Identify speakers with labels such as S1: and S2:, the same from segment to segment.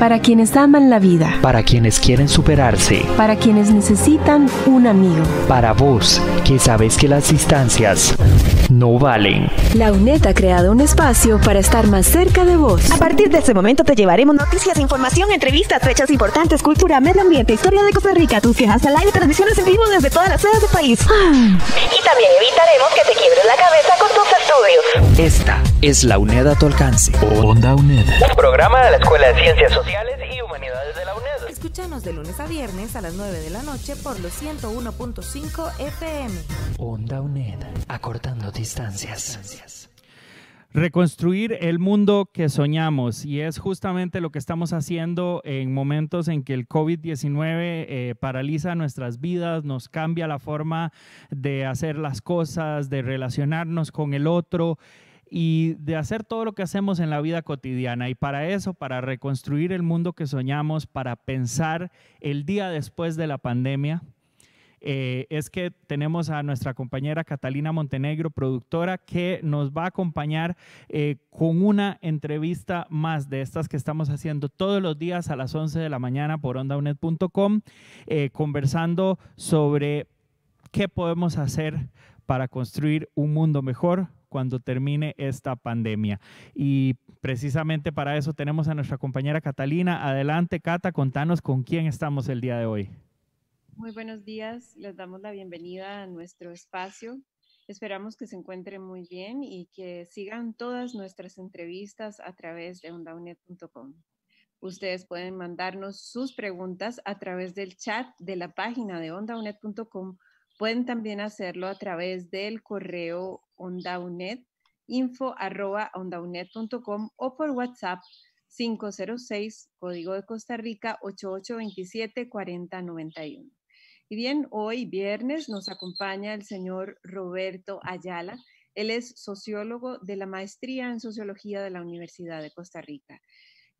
S1: Para quienes aman la vida.
S2: Para quienes quieren superarse.
S1: Para quienes necesitan un amigo.
S2: Para vos, que sabes que las distancias no valen.
S1: La UNED ha creado un espacio para estar más cerca de vos. A partir de este momento te llevaremos noticias, información, entrevistas, fechas importantes, cultura, medio ambiente, historia de Costa Rica, tus quejas al aire, transmisiones en vivo desde todas las sedes del país. Y también evitaremos que te quiebres la cabeza con tus estudios.
S2: Esta es la UNED a tu alcance. Onda UNED. Un programa de la Escuela de Ciencias Sociales Escúchanos de
S1: lunes a viernes a las 9 de la noche por los 101.5 FM.
S2: Onda UNED, acortando distancias. Reconstruir el mundo que soñamos y es justamente lo que estamos haciendo en momentos en que el COVID-19 eh, paraliza nuestras vidas, nos cambia la forma de hacer las cosas, de relacionarnos con el otro y de hacer todo lo que hacemos en la vida cotidiana. Y para eso, para reconstruir el mundo que soñamos, para pensar el día después de la pandemia, eh, es que tenemos a nuestra compañera Catalina Montenegro, productora, que nos va a acompañar eh, con una entrevista más de estas que estamos haciendo todos los días a las 11 de la mañana por ondaunet.com, eh, conversando sobre qué podemos hacer para construir un mundo mejor cuando termine esta pandemia. Y precisamente para eso tenemos a nuestra compañera Catalina. Adelante, Cata, contanos con quién estamos el día de hoy.
S1: Muy buenos días, les damos la bienvenida a nuestro espacio. Esperamos que se encuentren muy bien y que sigan todas nuestras entrevistas a través de ondaunet.com. Ustedes pueden mandarnos sus preguntas a través del chat de la página de ondaunet.com Pueden también hacerlo a través del correo ondaunet, info arroba o por WhatsApp 506, código de Costa Rica 8827-4091. Y bien, hoy viernes nos acompaña el señor Roberto Ayala. Él es sociólogo de la maestría en sociología de la Universidad de Costa Rica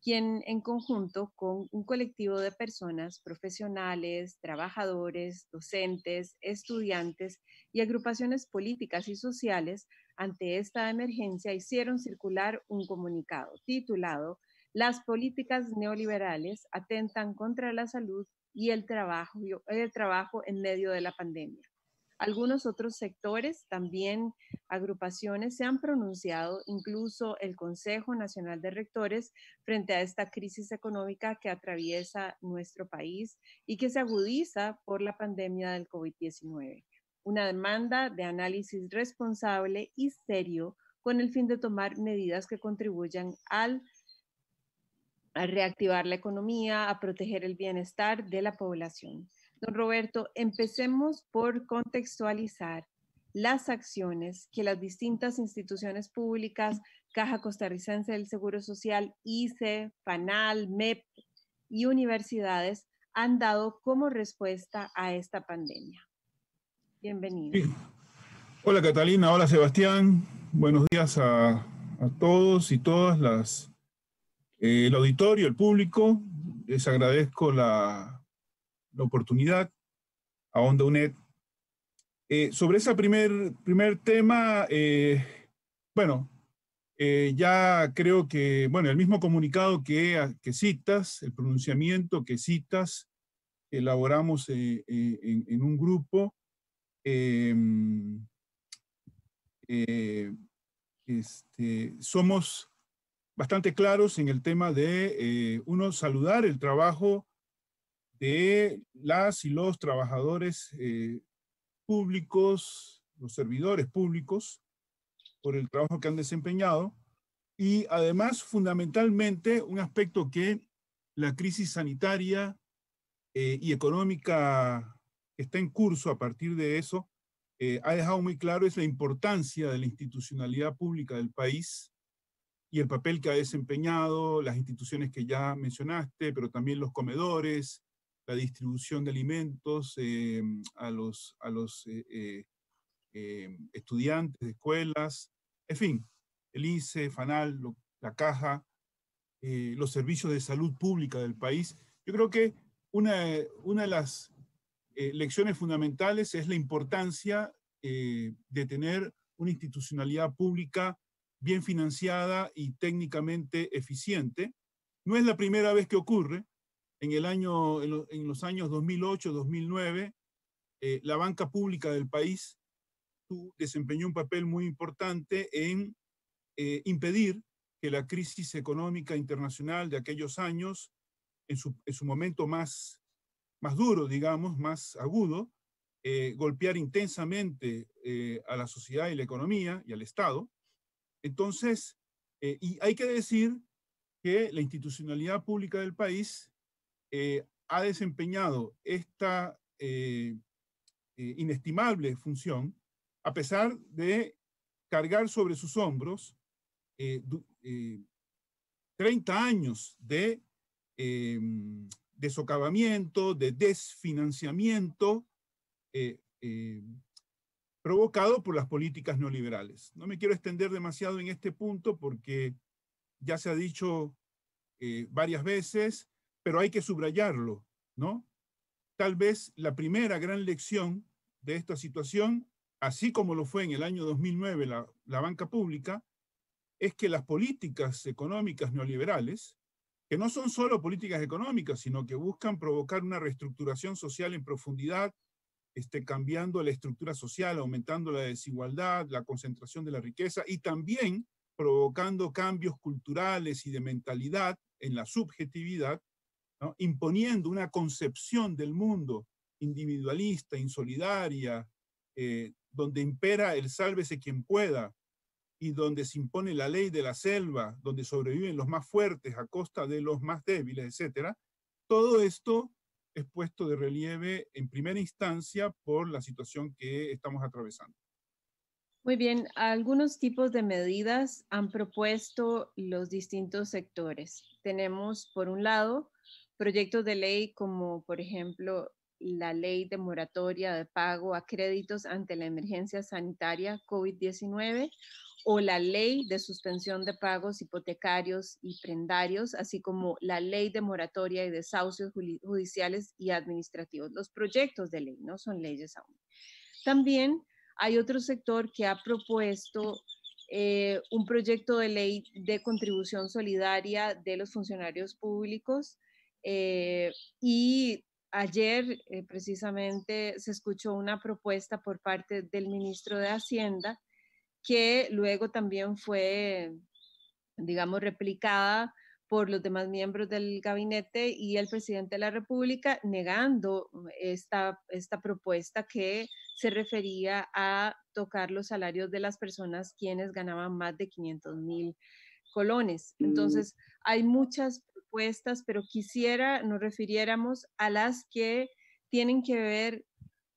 S1: quien en conjunto con un colectivo de personas profesionales, trabajadores, docentes, estudiantes y agrupaciones políticas y sociales ante esta emergencia hicieron circular un comunicado titulado Las políticas neoliberales atentan contra la salud y el trabajo, el trabajo en medio de la pandemia. Algunos otros sectores, también agrupaciones, se han pronunciado, incluso el Consejo Nacional de Rectores, frente a esta crisis económica que atraviesa nuestro país y que se agudiza por la pandemia del COVID-19. Una demanda de análisis responsable y serio con el fin de tomar medidas que contribuyan al a reactivar la economía, a proteger el bienestar de la población. Don Roberto, empecemos por contextualizar las acciones que las distintas instituciones públicas, Caja Costarricense del Seguro Social, ICE, FANAL, MEP y universidades han dado como respuesta a esta pandemia. Bienvenido.
S3: Hola Catalina, hola Sebastián, buenos días a, todos y todas las, eh, el auditorio, el público. Les agradezco la, la oportunidad a Onda UNED. Eh, sobre ese primer, primer tema, eh, bueno, eh, ya creo que, bueno, el mismo comunicado que, citas, el pronunciamiento que citas, elaboramos en, un grupo. Este, somos bastante claros en el tema de, uno, saludar el trabajo de las y los trabajadores eh, públicos, los servidores públicos, por el trabajo que han desempeñado. Y además, fundamentalmente, un aspecto que la crisis sanitaria eh, y económica está en curso a partir de eso eh, ha dejado muy claro es la importancia de la institucionalidad pública del país y el papel que ha desempeñado las instituciones que ya mencionaste, pero también los comedores, la distribución de alimentos em, a los, a los eh, eh, em, estudiantes de escuelas, en fin, el ICE, FANAL, la Caja, eh, los servicios de salud pública del país. Yo creo que una, una de las lecciones fundamentales es la importancia de tener una institucionalidad pública bien financiada y técnicamente eficiente. No es la primera vez que ocurre en, el año, en, los años 2008-2009, eh, la banca pública del país desempeñó un papel muy importante en eh, impedir que la crisis económica internacional de aquellos años, en su, momento más, más duro, digamos, más agudo, eh, golpear intensamente eh, a la sociedad y la economía y al Estado. Entonces, y hay que decir que la institucionalidad pública del país eh, ha desempeñado esta eh, eh, inestimable función, a pesar de cargar sobre sus hombros 30 años de, desocabamiento, de desfinanciamiento provocado por las políticas neoliberales. No me quiero extender demasiado en este punto porque ya se ha dicho varias veces, pero hay que subrayarlo, ¿no? Tal vez la primera gran lección de esta situación, así como lo fue en el año 2009 la, banca pública, es que las políticas económicas neoliberales, que no son solo políticas económicas, sino que buscan provocar una reestructuración social en profundidad, este, cambiando la estructura social, aumentando la desigualdad, la concentración de la riqueza y también provocando cambios culturales y de mentalidad en la subjetividad, imponiendo una concepción del mundo individualista, insolidaria, eh, donde impera el sálvese quien pueda y donde se impone la ley de la selva, donde sobreviven los más fuertes a costa de los más débiles, etc. Todo esto es puesto de relieve en primera instancia por la situación que estamos atravesando.
S1: Muy bien, algunos tipos de medidas han propuesto los distintos sectores. Tenemos, por un lado, proyectos de ley como, por ejemplo, la ley de moratoria de pago a créditos ante la emergencia sanitaria COVID-19 o la ley de suspensión de pagos hipotecarios y prendarios, así como la ley de moratoria y desahucios judiciales y administrativos. Los proyectos de ley, no son leyes aún. También hay otro sector que ha propuesto eh, un proyecto de ley de contribución solidaria de los funcionarios públicos eh, y ayer eh, precisamente se escuchó una propuesta por parte del ministro de Hacienda que luego también fue, digamos, replicada por los demás miembros del gabinete y el presidente de la República negando mm, esta, esta propuesta que se refería a tocar los salarios de las personas quienes ganaban más de 500 mil colones. Mm. Entonces, hay muchas pero quisiera nos refiriéramos a las que tienen que ver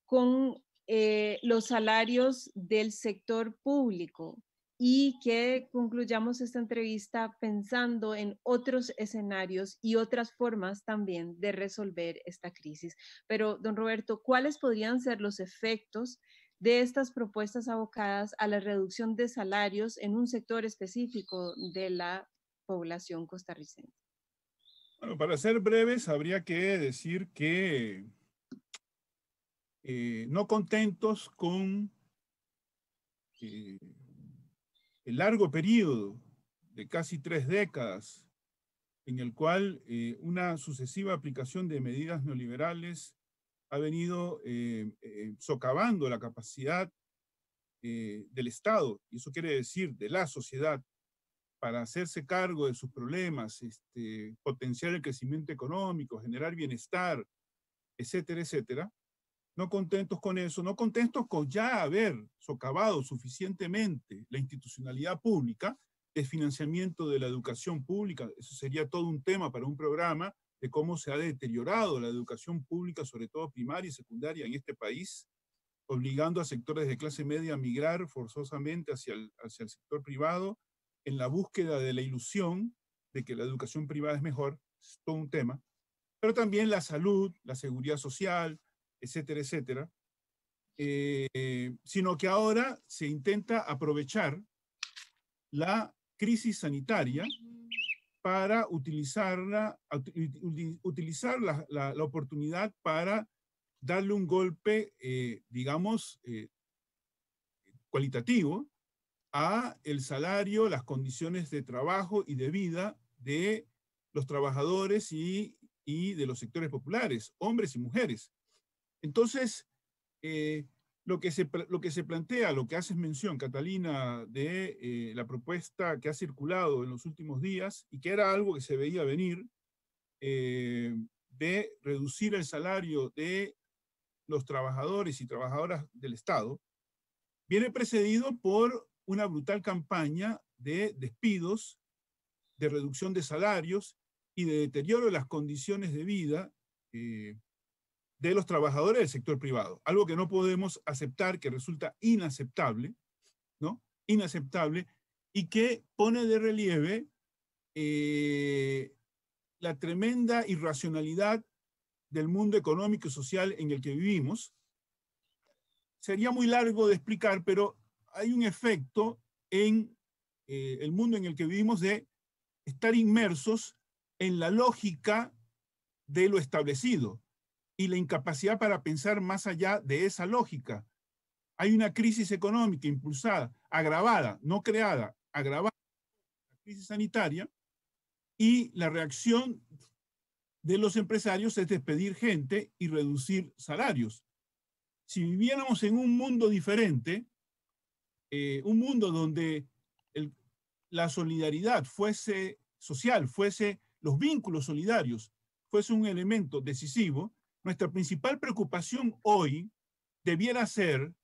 S1: con eh, los salarios del sector público y que concluyamos esta entrevista pensando en otros escenarios y otras formas también de resolver esta crisis. Pero, don Roberto, ¿cuáles podrían ser los efectos de estas propuestas abocadas a la reducción de salarios en un sector específico de la población costarricense?
S3: para ser breves, habría que decir que eh, no contentos con eh, el largo periodo de casi tres décadas en el cual eh, una sucesiva aplicación de medidas neoliberales ha venido socavando la capacidad del Estado, y eso quiere decir de la sociedad, para hacerse cargo de sus problemas, este, potenciar el crecimiento económico, generar bienestar, etcétera, etcétera, no contentos con eso, no contentos con ya haber socavado suficientemente la institucionalidad pública, financiamiento de la educación pública, eso sería todo un tema para un programa de cómo se ha deteriorado la educación pública, sobre todo primaria y secundaria en este país, obligando a sectores de clase media a migrar forzosamente hacia hacia el sector privado, en la búsqueda de la ilusión de que la educación privada es mejor, es todo un tema, pero también la salud, la seguridad social, etcétera, etcétera, eh, sino que ahora se intenta aprovechar la crisis sanitaria para utilizarla, utilizar la, oportunidad para darle un golpe, eh, digamos, eh, cualitativo a el salario, las condiciones de trabajo y de vida de los trabajadores y, de los sectores populares, hombres y mujeres. Entonces, eh, lo, que se, lo que se plantea, lo que haces mención, Catalina, de eh, la propuesta que ha circulado en los últimos días y que era algo que se veía venir, eh, de reducir el salario de los trabajadores y trabajadoras del Estado, viene precedido por una brutal campaña de despidos, de reducción de salarios y de deterioro de las condiciones de vida eh, de los trabajadores del sector privado. Algo que no podemos aceptar, que resulta inaceptable, ¿no? Inaceptable y que pone de relieve eh, la tremenda irracionalidad del mundo económico y social en el que vivimos. Sería muy largo de explicar, pero hay un efecto en eh, el mundo en el que vivimos de estar inmersos en la lógica de lo establecido y la incapacidad para pensar más allá de esa lógica. Hay una crisis económica impulsada, agravada, no creada, agravada, crisis sanitaria, y la reacción de los empresarios es despedir gente y reducir salarios. Si viviéramos en un mundo diferente, eh, un mundo donde la solidaridad fuese social, fuese los vínculos solidarios, fuese un elemento decisivo, nuestra principal preocupación hoy debiera ser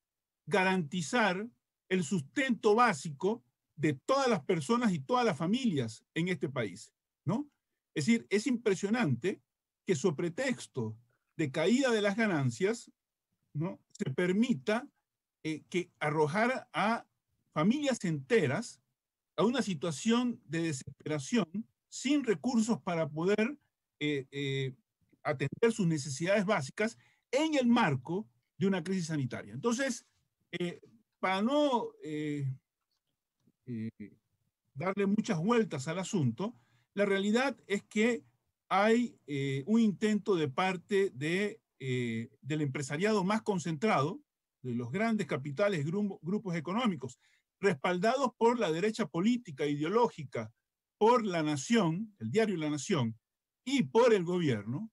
S3: garantizar el sustento básico de todas las personas y todas las familias en este país, ¿no? Es decir, es impresionante que su pretexto de caída de las ganancias, ¿no? Se permita eh, que arrojar a familias enteras a una situación de desesperación sin recursos para poder eh, eh, atender sus necesidades básicas en el marco de una crisis sanitaria. Entonces, para no darle muchas vueltas al asunto, la realidad es que hay un intento de parte de, del empresariado más concentrado de los grandes capitales, grupos económicos, respaldados por la derecha política, ideológica, por la nación, el diario La Nación, y por el gobierno,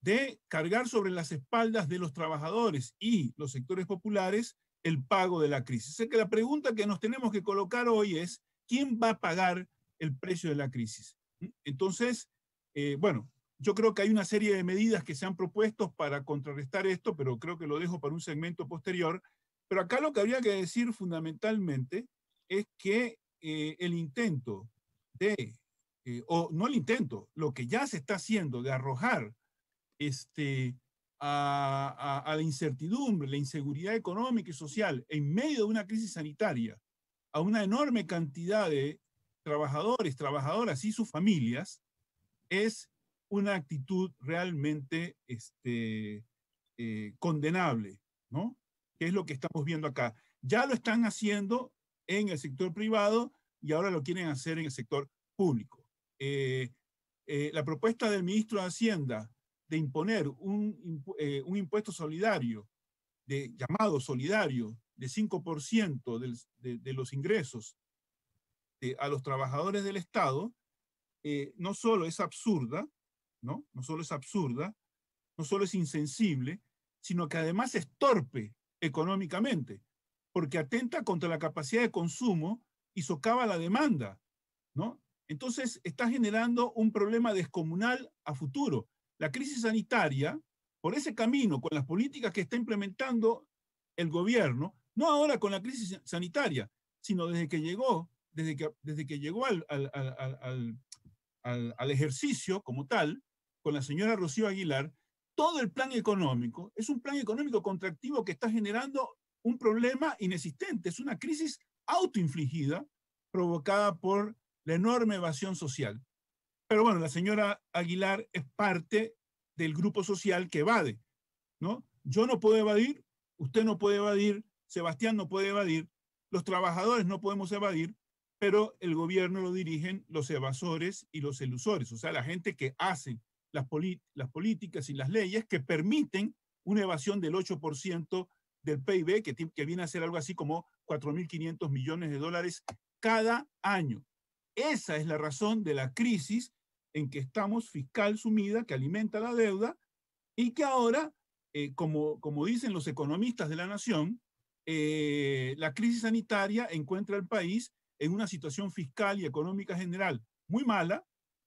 S3: de cargar sobre las espaldas de los trabajadores y los sectores populares el pago de la crisis. es que la pregunta que nos tenemos que colocar hoy es, ¿quién va a pagar el precio de la crisis? ¿Mm? Entonces, eh, bueno, yo creo que hay una serie de medidas que se han propuesto para contrarrestar esto, pero creo que lo dejo para un segmento posterior. Pero acá lo que habría que decir fundamentalmente es que eh, el intento de, eh, o no el intento, lo que ya se está haciendo de arrojar este, a, a, a, la incertidumbre, la inseguridad económica y social en medio de una crisis sanitaria a una enorme cantidad de trabajadores, trabajadoras y sus familias, es una actitud realmente este, eh, condenable, ¿no? Que es lo que estamos viendo acá. Ya lo están haciendo en el sector privado y ahora lo quieren hacer en el sector público. Eh, eh, la propuesta del ministro de Hacienda de imponer un, impuesto solidario, de, llamado solidario, de 5% de, los ingresos a los trabajadores del Estado, no solo es absurda, ¿no? No solo es absurda, no solo es insensible, sino que además es torpe económicamente, porque atenta contra la capacidad de consumo y socava la demanda, ¿no? Entonces está generando un problema descomunal a futuro. La crisis sanitaria, por ese camino, con las políticas que está implementando el gobierno, no ahora con la crisis sanitaria, sino desde que llegó, desde que, desde que llegó al, al, al, al ejercicio como tal, con la señora Rocío Aguilar, todo el plan económico es un plan económico contractivo que está generando un problema inexistente, es una crisis autoinfligida provocada por la enorme evasión social. Pero bueno, la señora Aguilar es parte del grupo social que evade, ¿no? Yo no puedo evadir, usted no puede evadir, Sebastián no puede evadir, los trabajadores no podemos evadir, pero el gobierno lo dirigen los evasores y los elusores, o sea, la gente que hace las, políticas y las leyes que permiten una evasión del 8% del PIB, que, viene a ser algo así como 4.500 millones de dólares cada año. Esa es la razón de la crisis en que estamos fiscal sumida, que alimenta la deuda y que ahora, eh, como, dicen los economistas de la nación, eh, la crisis sanitaria encuentra al país en una situación fiscal y económica general muy mala,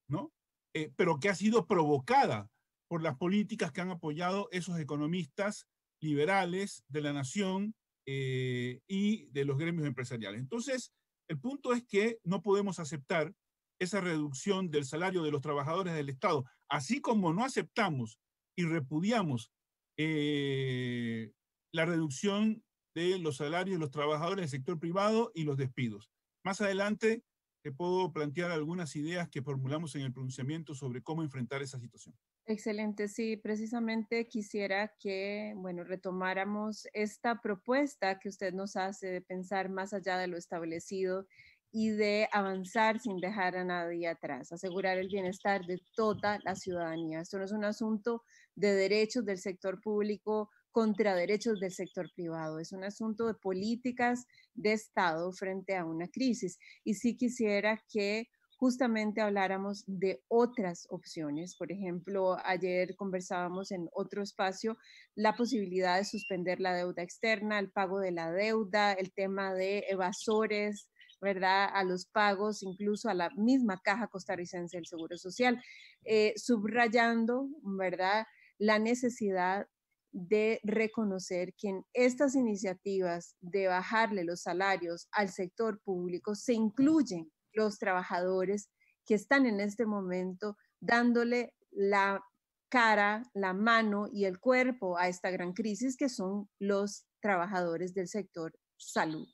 S3: ¿no? Eh, pero que ha sido provocada por las políticas que han apoyado esos economistas liberales de la nación eh, y de los gremios empresariales. Entonces, el punto es que no podemos aceptar esa reducción del salario de los trabajadores del Estado, así como no aceptamos y repudiamos eh, la reducción de los salarios de los trabajadores del sector privado y los despidos. Más adelante te puedo plantear algunas ideas que formulamos en el pronunciamiento sobre cómo enfrentar esa situación.
S1: Excelente, sí, precisamente quisiera que, bueno, retomáramos esta propuesta que usted nos hace de pensar más allá de lo establecido y de avanzar sin dejar a nadie atrás, asegurar el bienestar de toda la ciudadanía. Esto no es un asunto de derechos del sector público contra derechos del sector privado. Es un asunto de políticas de Estado frente a una crisis. Y sí quisiera que justamente habláramos de otras opciones. Por ejemplo, ayer conversábamos en otro espacio la posibilidad de suspender la deuda externa, el pago de la deuda, el tema de evasores, ¿verdad? A los pagos, incluso a la misma caja costarricense del Seguro Social, eh, subrayando, ¿verdad? La necesidad de reconocer que en estas iniciativas de bajarle los salarios al sector público se incluyen los trabajadores que están en este momento dándole la cara, la mano y el cuerpo a esta gran crisis que son los trabajadores del sector salud.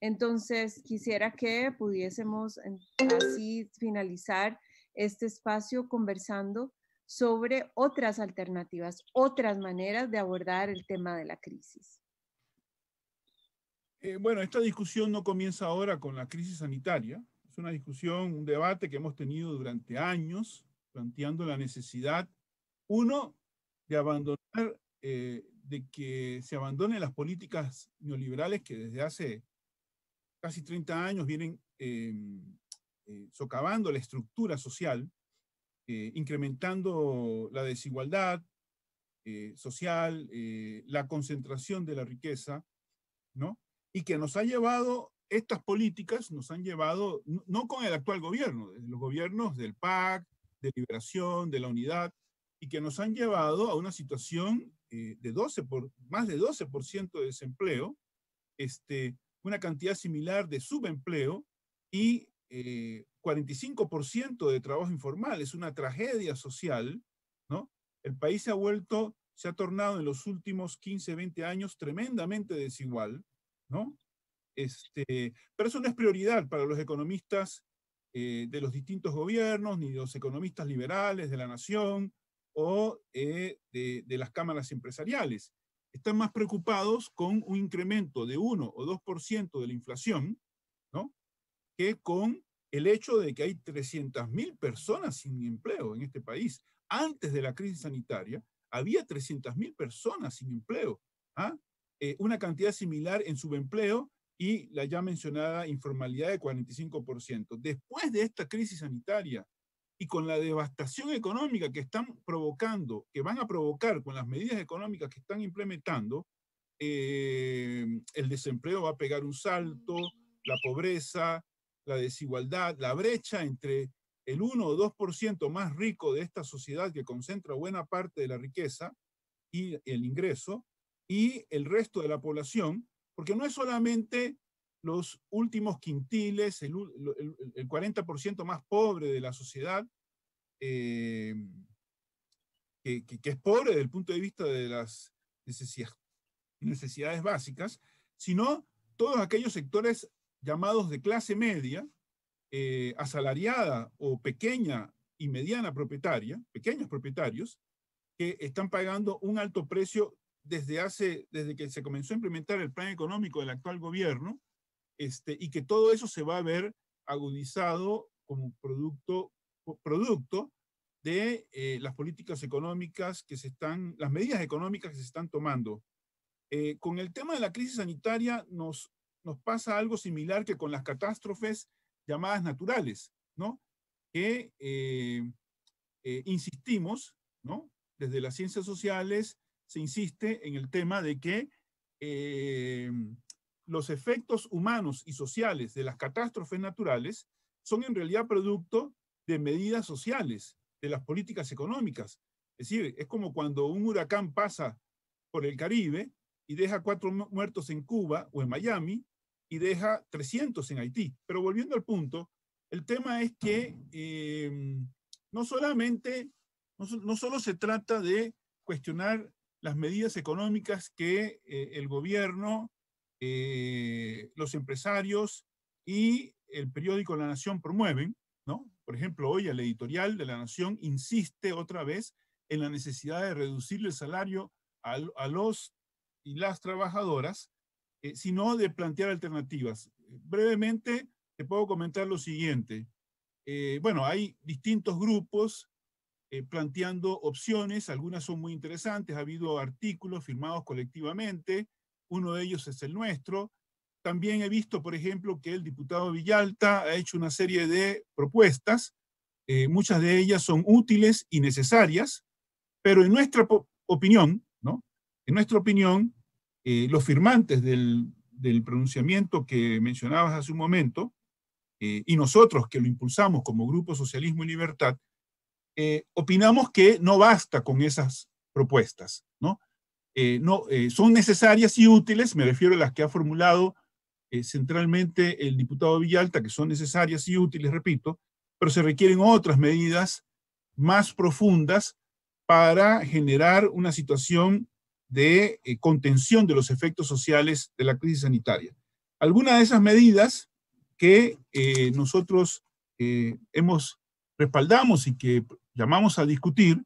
S1: Entonces, quisiera que pudiésemos así finalizar este espacio conversando sobre otras alternativas, otras maneras de abordar el tema de la crisis.
S3: Eh, bueno, esta discusión no comienza ahora con la crisis sanitaria. Es una discusión, un debate que hemos tenido durante años, planteando la necesidad, uno, de abandonar, eh, de que se abandonen las políticas neoliberales que desde hace casi 30 años vienen em, eh, socavando la estructura social eh, incrementando la desigualdad eh, social, eh, la concentración de la riqueza, ¿no? Y que nos ha llevado, estas políticas nos han llevado, no, con el actual gobierno, los gobiernos del PAC, de liberación, de la unidad, y que nos han llevado a una situación de 12 por, más de 12% de desempleo, este, una cantidad similar de subempleo y eh, 45% de trabajo informal, es una tragedia social, ¿no? El país se ha vuelto, se ha tornado en los últimos 15, 20 años tremendamente desigual, ¿no? Este, pero eso no es prioridad para los economistas eh, de los distintos gobiernos, ni los economistas liberales de la nación o eh, de, de las cámaras empresariales. Están más preocupados con un incremento de 1 o 2% de la inflación, ¿no? Que con el hecho de que hay 300.000 personas sin empleo en este país. Antes de la crisis sanitaria, había 300.000 personas sin empleo. ¿ah? Eh, una cantidad similar en subempleo y la ya mencionada informalidad de 45%. Después de esta crisis sanitaria y con la devastación económica que están provocando, que van a provocar con las medidas económicas que están implementando, eh, el desempleo va a pegar un salto, la pobreza, la desigualdad, la brecha entre el 1 o 2% más rico de esta sociedad que concentra buena parte de la riqueza y el ingreso, y el resto de la población, porque no es solamente los últimos quintiles, el, 40% más pobre de la sociedad, eh, que, es pobre desde el punto de vista de las necesidades básicas, sino todos aquellos sectores llamados de clase media, eh, asalariada o pequeña y mediana propietaria, pequeños propietarios, que están pagando un alto precio desde hace, desde que se comenzó a implementar el plan económico del actual gobierno, este, y que todo eso se va a ver agudizado como producto, producto de eh, las políticas económicas que se están, las medidas económicas que se están tomando. Eh, con el tema de la crisis sanitaria nos nos pasa algo similar que con las catástrofes llamadas naturales, ¿no? Que eh, eh, insistimos, ¿no? Desde las ciencias sociales se insiste en el tema de que eh, los efectos humanos y sociales de las catástrofes naturales son en realidad producto de medidas sociales, de las políticas económicas. Es decir, es como cuando un huracán pasa por el Caribe y deja cuatro muertos en Cuba o en Miami, y deja 300 en Haití. Pero volviendo al punto, el tema es que em, no solamente, no, solo se trata de cuestionar las medidas económicas que eh, el gobierno, eh, los empresarios y el periódico La Nación promueven, ¿no? Por ejemplo, hoy el editorial de La Nación insiste otra vez en la necesidad de reducir el salario a los y las trabajadoras, eh, sino de plantear alternativas. Brevemente, te puedo comentar lo siguiente. Eh, bueno, hay distintos grupos eh, planteando opciones, algunas son muy interesantes, ha habido artículos firmados colectivamente, uno de ellos es el nuestro. También he visto, por ejemplo, que el diputado Villalta ha hecho una serie de propuestas, muchas de ellas son útiles y necesarias, pero en nuestra opinión, ¿no? En nuestra opinión, eh, los firmantes del, pronunciamiento que mencionabas hace un momento, eh, y nosotros que lo impulsamos como Grupo Socialismo y Libertad, eh, opinamos que no basta con esas propuestas, ¿no? no son necesarias y útiles, me refiero a las que ha formulado centralmente el diputado Villalta, que son necesarias y útiles, repito, pero se requieren otras medidas más profundas para generar una situación de eh, contención de los efectos sociales de la crisis sanitaria. Algunas de esas medidas que eh, nosotros eh, hemos respaldamos y que llamamos a discutir,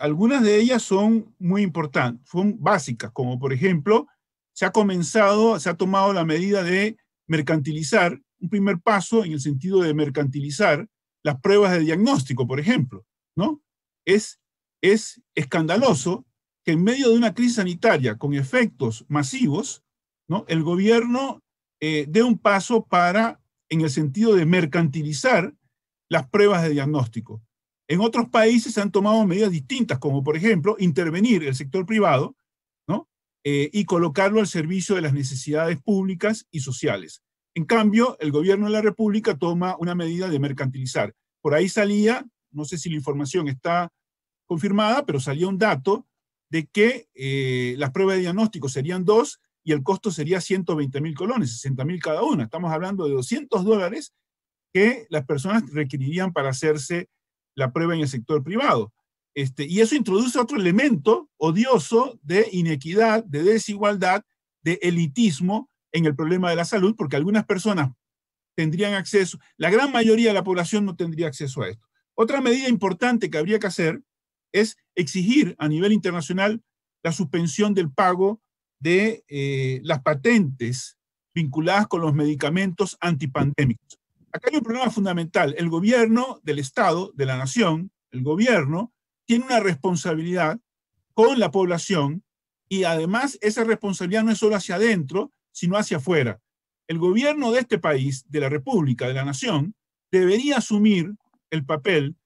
S3: algunas de ellas son muy importantes, son básicas, como por ejemplo, se ha comenzado, se ha tomado la medida de mercantilizar, un primer paso en el sentido de mercantilizar las pruebas de diagnóstico, por ejemplo, ¿no? Es, es escandaloso que en medio de una crisis sanitaria con efectos masivos, ¿no? el gobierno eh, dé un paso para, en el sentido de mercantilizar las pruebas de diagnóstico. En otros países se han tomado medidas distintas, como por ejemplo intervenir el sector privado ¿no? Eh, y colocarlo al servicio de las necesidades públicas y sociales. En cambio, el gobierno de la República toma una medida de mercantilizar. Por ahí salía, no sé si la información está confirmada, pero salía un dato de que eh, las pruebas de diagnóstico serían dos y el costo sería 120 mil colones, 60 mil cada una. Estamos hablando de 200 dólares que las personas requerirían para hacerse la prueba en el sector privado. Este, y eso introduce otro elemento odioso de inequidad, de desigualdad, de elitismo en el problema de la salud, porque algunas personas tendrían acceso, la gran mayoría de la población no tendría acceso a esto. Otra medida importante que habría que hacer es exigir a nivel internacional la suspensión del pago de eh, las patentes vinculadas con los medicamentos antipandémicos. Acá hay un problema fundamental. El gobierno del Estado, de la nación, el gobierno, tiene una responsabilidad con la población y además esa responsabilidad no es solo hacia adentro, sino hacia afuera. El gobierno de este país, de la República, de la nación, debería asumir el papel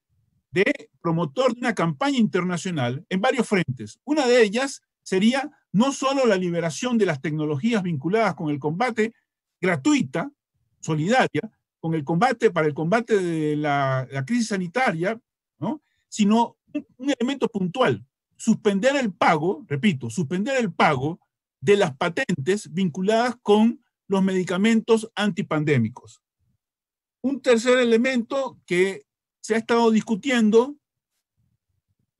S3: de promotor de una campaña internacional en varios frentes. Una de ellas sería no solo la liberación de las tecnologías vinculadas con el combate gratuita, solidaria, con el combate para el combate de la, crisis sanitaria, sino un, un elemento puntual, suspender el pago, repito, suspender el pago de las patentes vinculadas con los medicamentos antipandémicos. Un tercer elemento que se ha estado discutiendo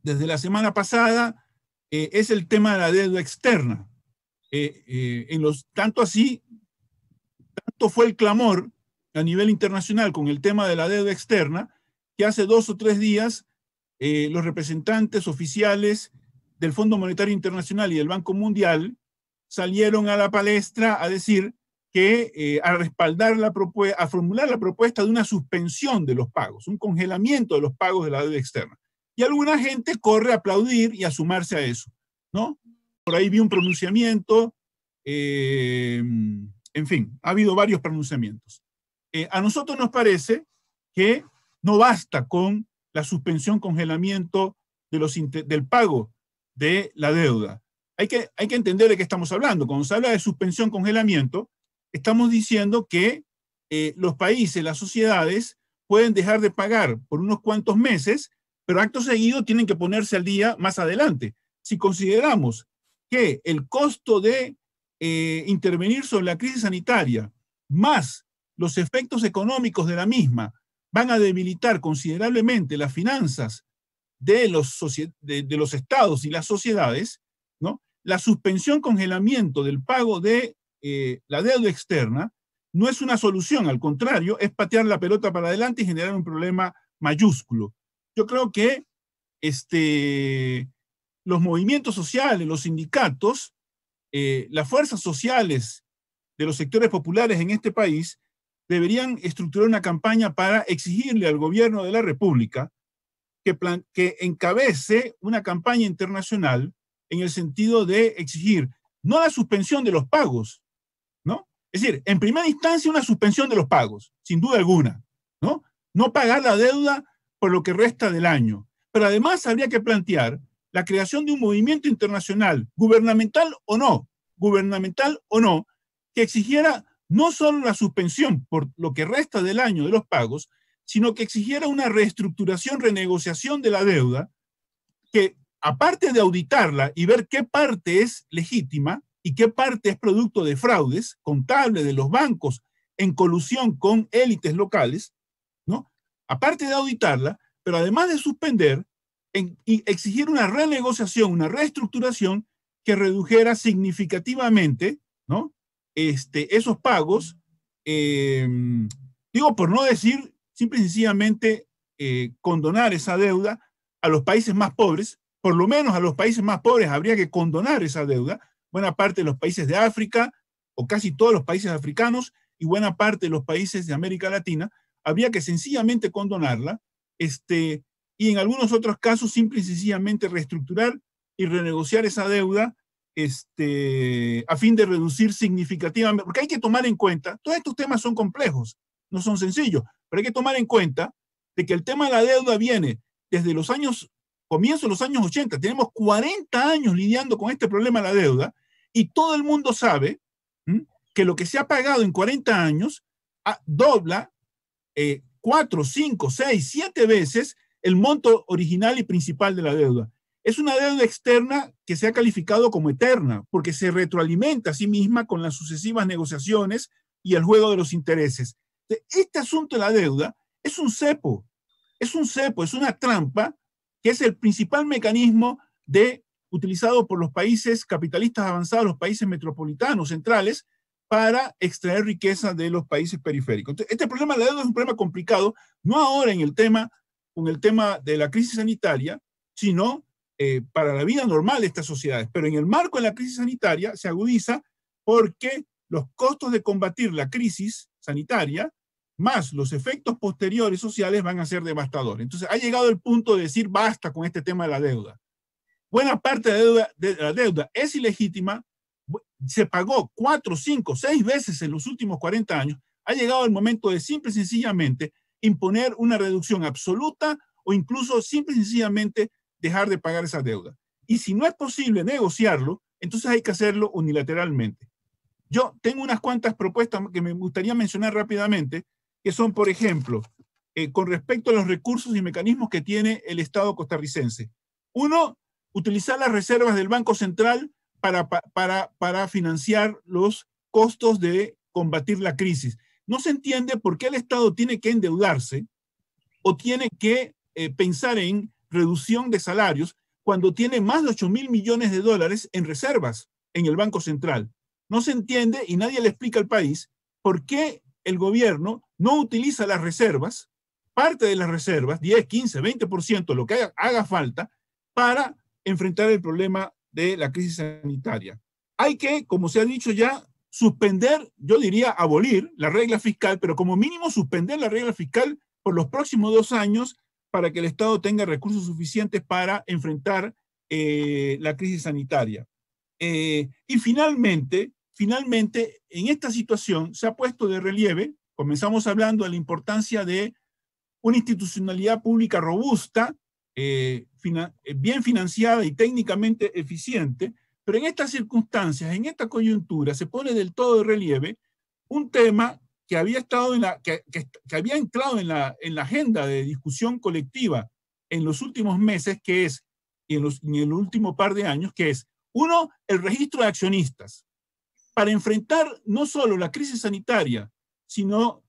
S3: desde la semana pasada eh, es el tema de la deuda externa. Eh, eh, en los, tanto así, tanto fue el clamor a nivel internacional con el tema de la deuda externa, que hace dos o tres días los representantes oficiales del Fondo Monetario Internacional y del Banco Mundial salieron a la palestra a decir que a respaldar la propuesta, a formular la propuesta de una suspensión de los pagos, un congelamiento de los pagos de la deuda externa. Y alguna gente corre a aplaudir y a sumarse a eso, ¿no? Por ahí vi un pronunciamiento, em, en fin, ha habido varios pronunciamientos. Eh, a nosotros nos parece que no basta con la suspensión, congelamiento de los del pago de la deuda. Hay que, hay que entender de qué estamos hablando. Cuando se habla de suspensión, congelamiento, estamos diciendo que eh, los países, las sociedades, pueden dejar de pagar por unos cuantos meses pero acto seguido tienen que ponerse al día más adelante. Si consideramos que el costo de eh, intervenir sobre la crisis sanitaria más los efectos económicos de la misma van a debilitar considerablemente las finanzas de los, de, los estados y las sociedades, ¿no? la suspensión, congelamiento del pago de eh, la deuda externa no es una solución, al contrario, es patear la pelota para adelante y generar un problema mayúsculo. Yo creo que este, los movimientos sociales, los sindicatos, eh, las fuerzas sociales de los sectores populares en este país deberían estructurar una campaña para exigirle al gobierno de la República que, que encabece una campaña internacional en el sentido de exigir no la suspensión de los pagos, ¿no? Es decir, en primera instancia una suspensión de los pagos, sin duda alguna, ¿no? No pagar la deuda por lo que resta del año. Pero además habría que plantear la creación de un movimiento internacional, gubernamental o no, gubernamental o no, que exigiera no solo la suspensión por lo que resta del año de los pagos, sino que exigiera una reestructuración, renegociación de la deuda, que aparte de auditarla y ver qué parte es legítima y qué parte es producto de fraudes contables de los bancos en colusión con élites locales, aparte de auditarla, pero además de suspender, y exigir una renegociación, una reestructuración que redujera significativamente ¿no? este, esos pagos, em, digo, por no decir simple y sencillamente eh, condonar esa deuda a los países más pobres, por lo menos a los países más pobres habría que condonar esa deuda, buena parte de los países de África o casi todos los países africanos y buena parte de los países de América Latina, habría que sencillamente condonarla, este, y en algunos otros casos simple y sencillamente reestructurar y renegociar esa deuda este, a fin de reducir significativamente, porque hay que tomar en cuenta, todos estos temas son complejos, no son sencillos, pero hay que tomar en cuenta de que el tema de la deuda viene desde los años, comienzo de los años 80, tenemos 40 años lidiando con este problema de la deuda y todo el mundo sabe que lo que se ha pagado en 40 años ah, dobla eh, cuatro, cinco, seis, siete veces el monto original y principal de la deuda. Es una deuda externa que se ha calificado como eterna, porque se retroalimenta a sí misma con las sucesivas negociaciones y el juego de los intereses. Este asunto de la deuda es un cepo, es un cepo, es una trampa que es el principal mecanismo de utilizado por los países capitalistas avanzados, los países metropolitanos centrales, para extraer riqueza de los países periféricos. este problema de la deuda es un problema complicado, no ahora en el tema, con el tema de la crisis sanitaria, sino eh, para la vida normal de estas sociedades. Pero en el marco de la crisis sanitaria se agudiza porque los costos de combatir la crisis sanitaria más los efectos posteriores sociales van a ser devastadores. Entonces, ha llegado el punto de decir basta con este tema de la deuda. Buena parte de la deuda es ilegítima, se pagó cuatro, cinco, seis veces en los últimos 40 años, ha llegado el momento de simple y sencillamente imponer una reducción absoluta o incluso simple y sencillamente dejar de pagar esa deuda. Y si no es posible negociarlo, entonces hay que hacerlo unilateralmente. Yo tengo unas cuantas propuestas que me gustaría mencionar rápidamente, que son, por ejemplo, eh, con respecto a los recursos y mecanismos que tiene el Estado costarricense. Uno, utilizar las reservas del Banco Central para, para, financiar los costos de combatir la crisis. No se entiende por qué el Estado tiene que endeudarse o tiene que eh, pensar en reducción de salarios cuando tiene más de 8 mil millones de dólares en reservas en el Banco Central. No se entiende y nadie le explica al país por qué el gobierno no utiliza las reservas, parte de las reservas, 10, 15, 20%, lo que haga, haga falta, para enfrentar el problema de la crisis sanitaria. Hay que, como se ha dicho ya, suspender, yo diría abolir la regla fiscal, pero como mínimo suspender la regla fiscal por los próximos dos años para que el Estado tenga recursos suficientes para enfrentar eh, la crisis sanitaria. Eh, y finalmente, finalmente, en esta situación se ha puesto de relieve, comenzamos hablando de la importancia de una institucionalidad pública robusta, eh, eh, bien financiada y técnicamente eficiente, pero en estas circunstancias, en esta coyuntura, se pone del todo de relieve un tema que había, estado en la, que, había anclado en la, en la agenda de discusión colectiva en los últimos meses, que es, y en, los, en el último par de años, que es, uno, el registro de accionistas, para enfrentar no solo la crisis sanitaria, sino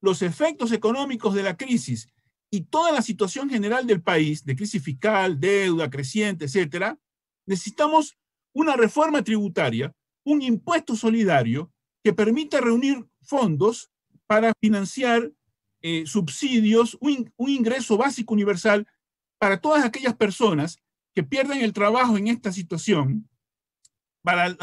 S3: los efectos económicos de la crisis y toda la situación general del país, de crisis fiscal, deuda creciente, etcétera, necesitamos una reforma tributaria, un impuesto solidario que permita reunir fondos para financiar eh, subsidios, un, ingreso básico universal para todas aquellas personas que pierden el trabajo en esta situación, para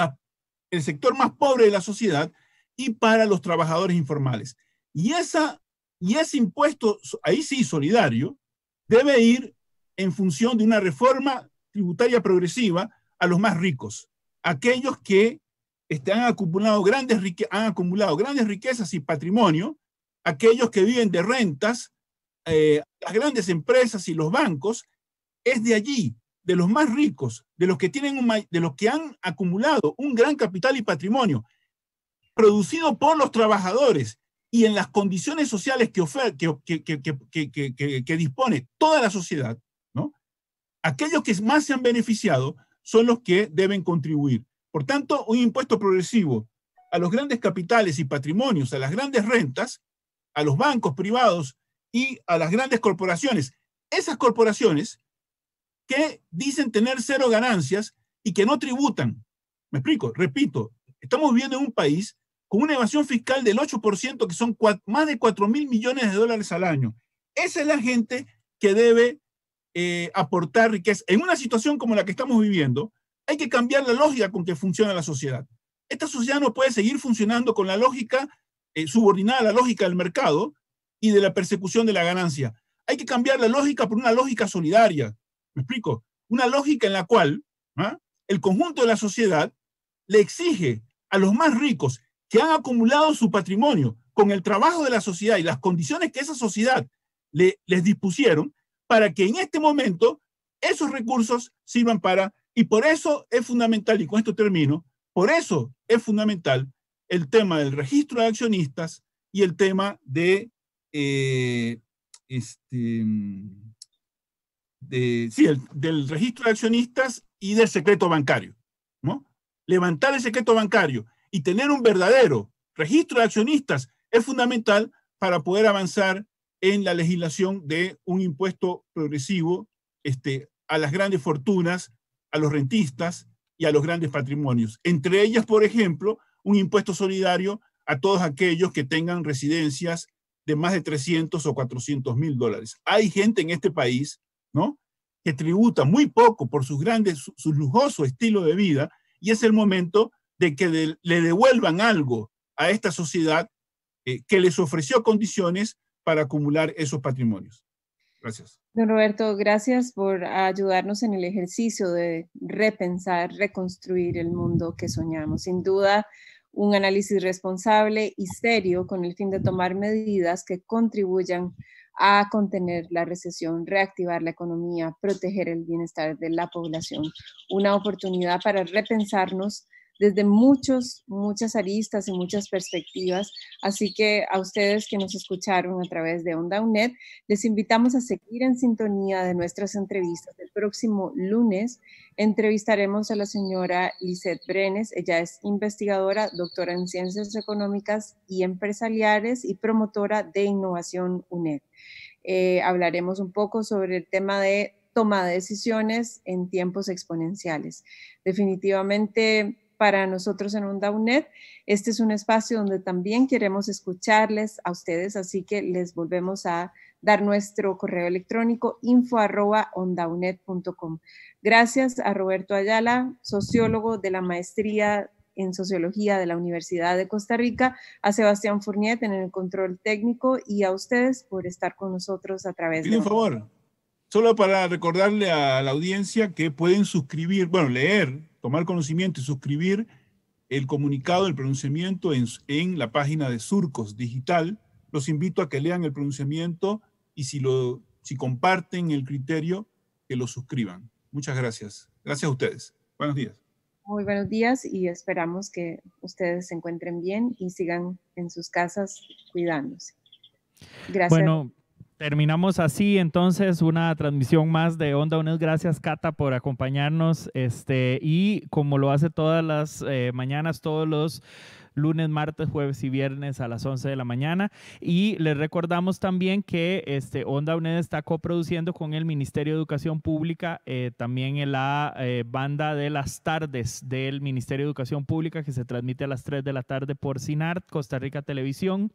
S3: el sector más pobre de la sociedad y para los trabajadores informales. Y esa y ese impuesto, ahí sí, solidario, debe ir en función de una reforma tributaria progresiva a los más ricos, aquellos que este, han, acumulado grandes han acumulado grandes riquezas y patrimonio, aquellos que viven de rentas, eh, las grandes empresas y los bancos, es de allí, de los más ricos, de los que, tienen de los que han acumulado un gran capital y patrimonio, producido por los trabajadores y en las condiciones sociales que, que, que, dispone toda la sociedad, ¿no? aquellos que más se han beneficiado son los que deben contribuir. Por tanto, un impuesto progresivo a los grandes capitales y patrimonios, a las grandes rentas, a los bancos privados y a las grandes corporaciones. Esas corporaciones que dicen tener cero ganancias y que no tributan. Me explico, repito, estamos viviendo en un país con una evasión fiscal del 8%, que son más de 4 mil millones de dólares al año. Esa es la gente que debe eh, aportar riqueza. En una situación como la que estamos viviendo, hay que cambiar la lógica con que funciona la sociedad. Esta sociedad no puede seguir funcionando con la lógica eh, subordinada a la lógica del mercado y de la persecución de la ganancia. Hay que cambiar la lógica por una lógica solidaria. ¿Me explico? Una lógica en la cual ¿ah? el conjunto de la sociedad le exige a los más ricos han acumulado su patrimonio con el trabajo de la sociedad y las condiciones que esa sociedad les dispusieron para que en este momento esos recursos sirvan para, y por eso es fundamental, y con esto termino, por eso es fundamental el tema del registro de accionistas y el tema de, eh, este, de sí, del registro de accionistas y del secreto bancario. ¿no? Levantar el secreto bancario y tener un verdadero registro de accionistas es fundamental para poder avanzar en la legislación de un impuesto progresivo este, a las grandes fortunas, a los rentistas y a los grandes patrimonios. Entre ellas, por ejemplo, un impuesto solidario a todos aquellos que tengan residencias de más de 300 o 400 mil dólares. Hay gente en este país, ¿no? Que tributa muy poco por sus grandes, su lujoso estilo de vida y es el momento de que le devuelvan algo a esta sociedad eh, que les ofreció condiciones para acumular esos patrimonios. Gracias.
S1: Don Roberto, gracias por ayudarnos en el ejercicio de repensar, reconstruir el mundo que soñamos. Sin duda, un análisis responsable y serio con el fin de tomar medidas que contribuyan a contener la recesión, reactivar la economía, proteger el bienestar de la población. Una oportunidad para repensarnos desde muchos, muchas aristas y muchas perspectivas. Así que a ustedes que nos escucharon a través de Onda UNED, les invitamos a seguir en sintonía de nuestras entrevistas. El próximo lunes entrevistaremos a la señora Lisette Brenes. Ella es investigadora, doctora en Ciencias Económicas y Empresariales y promotora de Innovación UNED. Eh, hablaremos un poco sobre el tema de toma de decisiones en tiempos exponenciales. Definitivamente para nosotros en Ondaunet. Este es un espacio donde también queremos escucharles a ustedes, así que les volvemos a dar nuestro correo electrónico info Gracias a Roberto Ayala, sociólogo de la maestría en Sociología de la Universidad de Costa Rica, a Sebastián Fournier, en el control técnico y a ustedes por estar con nosotros a través de... Por favor,
S3: solo para recordarle a la audiencia que pueden suscribir, bueno, leer tomar conocimiento y suscribir el comunicado, el pronunciamiento en, en la página de Surcos Digital. Los invito a que lean el pronunciamiento y si, lo, si comparten el criterio, que lo suscriban. Muchas gracias. Gracias a ustedes. Buenos días.
S1: Muy buenos días y esperamos que ustedes se encuentren bien y sigan en sus casas cuidándose. Gracias.
S2: Terminamos así entonces una transmisión más de Onda UNES, Gracias Cata por acompañarnos este, y como lo hace todas las eh, mañanas, todos los lunes, martes, jueves y viernes a las 11 de la mañana. Y les recordamos también que este, Onda UNED está coproduciendo con el Ministerio de Educación Pública eh, también en la eh, banda de las tardes del Ministerio de Educación Pública que se transmite a las 3 de la tarde por CINART, Costa Rica Televisión.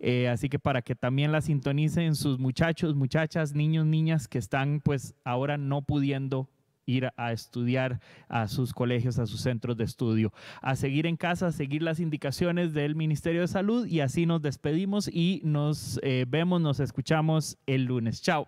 S2: Eh, así que para que también la sintonicen sus muchachos, muchachas, niños, niñas que están pues ahora no pudiendo ir a estudiar a sus colegios, a sus centros de estudio, a seguir en casa, a seguir las indicaciones del Ministerio de Salud y así nos despedimos y nos eh, vemos, nos escuchamos el lunes. Chao.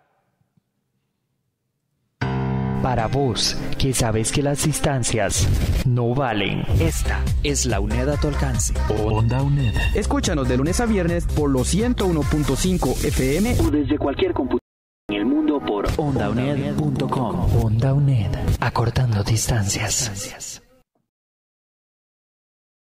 S2: Para vos, que sabes que las distancias no valen. Esta es la UNED a tu alcance. Onda UNED. Escúchanos de lunes a viernes por los 101.5 FM o desde cualquier computador. En el
S1: mundo por OndaUNED.com OndaUNED, acortando distancias.